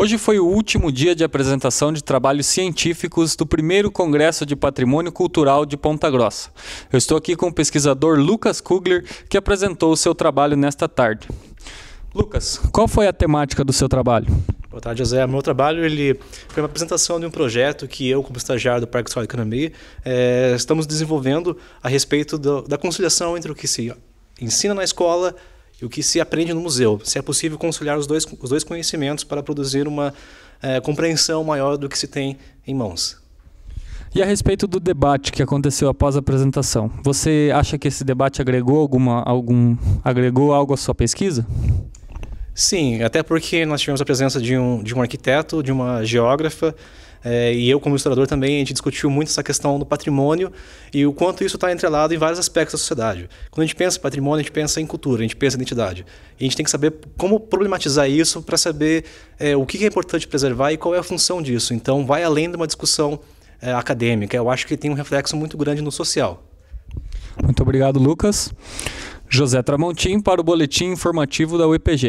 Hoje foi o último dia de apresentação de trabalhos científicos do primeiro Congresso de Patrimônio Cultural de Ponta Grossa. Eu estou aqui com o pesquisador Lucas Kugler, que apresentou o seu trabalho nesta tarde. Lucas, qual foi a temática do seu trabalho? Boa tarde, José. Meu trabalho ele foi uma apresentação de um projeto que eu, como estagiário do Parque Social Economia, é, estamos desenvolvendo a respeito do, da conciliação entre o que se ensina na escola e o que se aprende no museu. Se é possível conciliar os dois, os dois conhecimentos para produzir uma é, compreensão maior do que se tem em mãos. E a respeito do debate que aconteceu após a apresentação, você acha que esse debate agregou alguma algum agregou algo à sua pesquisa? Sim, até porque nós tivemos a presença de um, de um arquiteto, de uma geógrafa, é, e eu, como historiador, também a gente discutiu muito essa questão do patrimônio e o quanto isso está entrelado em vários aspectos da sociedade. Quando a gente pensa em patrimônio, a gente pensa em cultura, a gente pensa em identidade. E a gente tem que saber como problematizar isso para saber é, o que é importante preservar e qual é a função disso. Então, vai além de uma discussão é, acadêmica. Eu acho que tem um reflexo muito grande no social. Muito obrigado, Lucas. José Tramontim para o Boletim Informativo da UEPG.